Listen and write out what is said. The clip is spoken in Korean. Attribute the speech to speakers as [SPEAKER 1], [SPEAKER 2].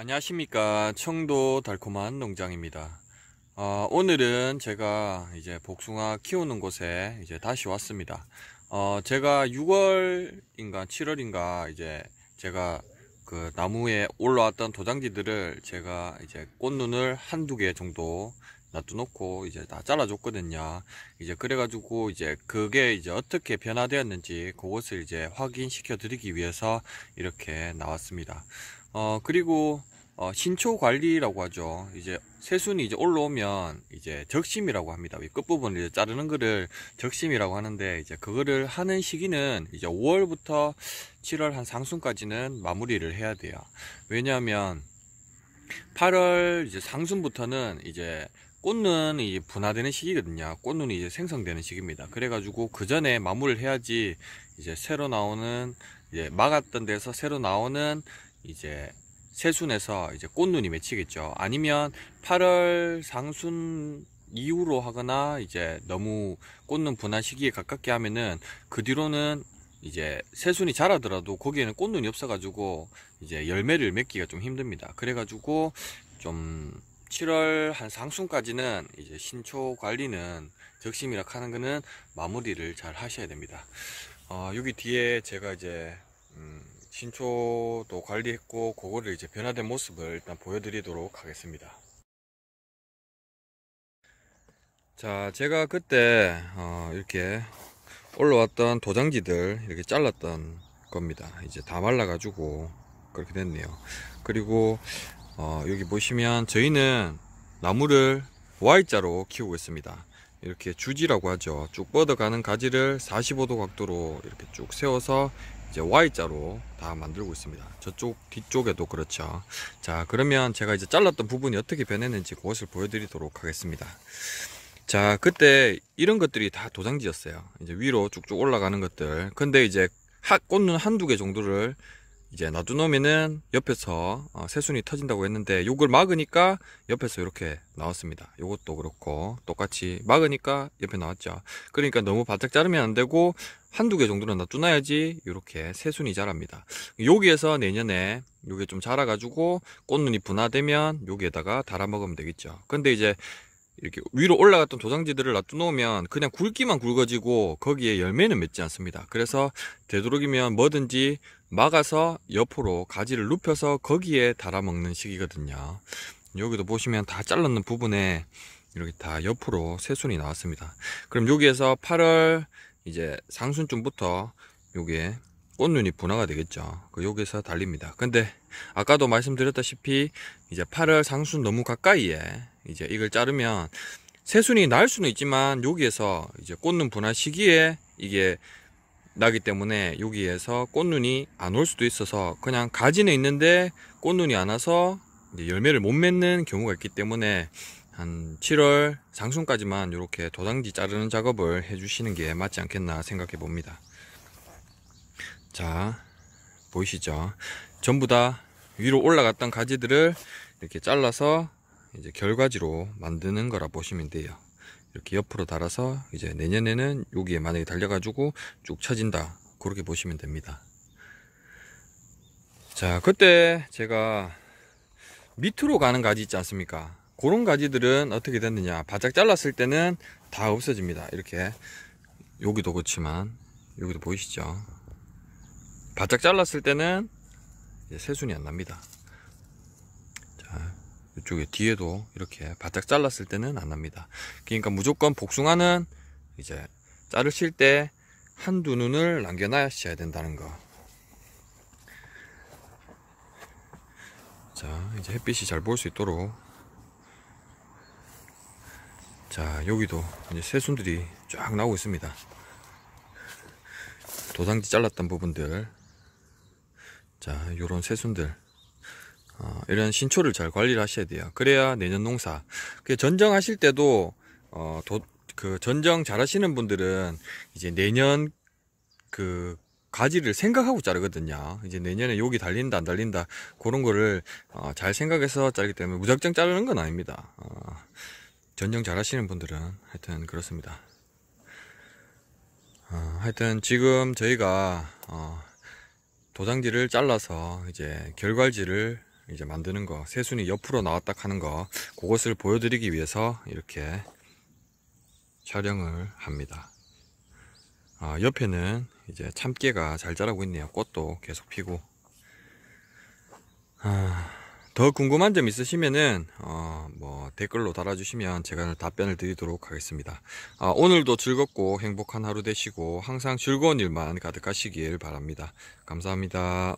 [SPEAKER 1] 안녕하십니까 청도 달콤한 농장입니다 어, 오늘은 제가 이제 복숭아 키우는 곳에 이제 다시 왔습니다 어, 제가 6월인가 7월인가 이제 제가 그 나무에 올라왔던 도장지들을 제가 이제 꽃눈을 한두 개 정도 놔두놓고 이제 다 잘라줬거든요 이제 그래가지고 이제 그게 이제 어떻게 변화되었는지 그것을 이제 확인시켜 드리기 위해서 이렇게 나왔습니다 어, 그리고 어, 신초 관리라고 하죠. 이제 새순이 이제 올라오면 이제 적심이라고 합니다. 끝부분을 이제 자르는 거를 적심이라고 하는데 이제 그거를 하는 시기는 이제 5월부터 7월 한 상순까지는 마무리를 해야 돼요. 왜냐하면 8월 이제 상순부터는 이제 꽃눈 이 분화되는 시기거든요. 꽃눈이 이제 생성되는 시기입니다. 그래가지고 그 전에 마무리를 해야지 이제 새로 나오는 이제 막았던 데서 새로 나오는 이제 세순에서 이제 꽃눈이 맺히겠죠. 아니면 8월 상순 이후로 하거나 이제 너무 꽃눈 분화 시기에 가깝게 하면은 그 뒤로는 이제 새순이 자라더라도 거기에는 꽃눈이 없어가지고 이제 열매를 맺기가 좀 힘듭니다. 그래가지고 좀 7월 한 상순까지는 이제 신초 관리는 적심이라 하는 거는 마무리를 잘 하셔야 됩니다. 어, 여기 뒤에 제가 이제 음 신초도 관리했고 그거를 이제 변화된 모습을 일단 보여드리도록 하겠습니다 자 제가 그때 어, 이렇게 올라왔던 도장지들 이렇게 잘랐던 겁니다 이제 다 말라 가지고 그렇게 됐네요 그리고 어, 여기 보시면 저희는 나무를 Y자로 키우고 있습니다 이렇게 주지라고 하죠 쭉 뻗어가는 가지를 45도 각도로 이렇게 쭉 세워서 이제 Y자로 다 만들고 있습니다. 저쪽 뒤쪽에도 그렇죠. 자 그러면 제가 이제 잘랐던 부분이 어떻게 변했는지 그것을 보여드리도록 하겠습니다. 자 그때 이런 것들이 다 도장지였어요. 이제 위로 쭉쭉 올라가는 것들. 근데 이제 하, 꽂는 한두 개 정도를 이제 놔두놓으면은 옆에서 어, 새순이 터진다고 했는데 요걸 막으니까 옆에서 이렇게 나왔습니다 요것도 그렇고 똑같이 막으니까 옆에 나왔죠 그러니까 너무 바짝 자르면 안되고 한두 개 정도는 놔두놔야지 이렇게 새순이 자랍니다 여기에서 내년에 요게 좀 자라가지고 꽃눈이 분화되면 여기에다가 달아먹으면 되겠죠 근데 이제 이렇게 위로 올라갔던 도장지들을 놔두놓으면 그냥 굵기만 굵어지고 거기에 열매는 맺지 않습니다. 그래서 되도록이면 뭐든지 막아서 옆으로 가지를 눕혀서 거기에 달아먹는 식이거든요 여기도 보시면 다 잘랐는 부분에 이렇게 다 옆으로 새순이 나왔습니다 그럼 여기에서 8월 이제 상순쯤부터 여기에 꽃눈이 분화가 되겠죠 그 여기서 에 달립니다 근데 아까도 말씀드렸다시피 이제 8월 상순 너무 가까이에 이제 이걸 자르면 새순이 날 수는 있지만 여기에서 이제 꽃눈 분화 시기에 이게 나기 때문에 여기에서 꽃눈이 안 올 수도 있어서 그냥 가지는 있는데 꽃눈이 안 와서 열매를 못 맺는 경우가 있기 때문에 한 7월 상순까지만 이렇게 도당지 자르는 작업을 해주시는 게 맞지 않겠나 생각해 봅니다. 자, 보이시죠? 전부 다 위로 올라갔던 가지들을 이렇게 잘라서 이제 결과지로 만드는 거라 보시면 돼요. 이렇게 옆으로 달아서 이제 내년에는 여기에 만약에 달려가지고 쭉 쳐진다 그렇게 보시면 됩니다 자 그때 제가 밑으로 가는 가지 있지 않습니까 그런 가지들은 어떻게 됐느냐 바짝 잘랐을 때는 다 없어집니다 이렇게 여기도 그렇지만 여기도 보이시죠 바짝 잘랐을 때는 세순이 안 납니다 이쪽에 뒤에도 이렇게 바짝 잘랐을 때는 안 납니다 그러니까 무조건 복숭아는 이제 자르실 때 한두 눈을 남겨놔야 된다는 거자 이제 햇빛이 잘 볼 수 있도록 자 여기도 이제 새순들이 쫙 나오고 있습니다 도장지 잘랐던 부분들 자 요런 새순들 어, 이런 신초를 잘 관리를 하셔야 돼요. 그래야 내년 농사. 그 전정하실 때도 어, 도, 그 전정 잘 하시는 분들은 이제 내년 그 가지를 생각하고 자르거든요. 이제 내년에 여기 달린다 안 달린다 그런 거를 어, 잘 생각해서 자르기 때문에 무작정 자르는 건 아닙니다. 어, 전정 잘 하시는 분들은 하여튼 그렇습니다. 어, 하여튼 지금 저희가 어, 도장지를 잘라서 이제 결과지를 이제 만드는 거세순이 옆으로 나왔다 하는 거 그것을 보여드리기 위해서 이렇게 촬영을 합니다 어, 옆에는 이제 참깨가 잘 자라고 있네요 꽃도 계속 피고 아, 더 궁금한 점 있으시면은 어, 뭐 댓글로 달아주시면 제가 답변을 드리도록 하겠습니다 아, 오늘도 즐겁고 행복한 하루 되시고 항상 즐거운 일만 가득하시길 바랍니다 감사합니다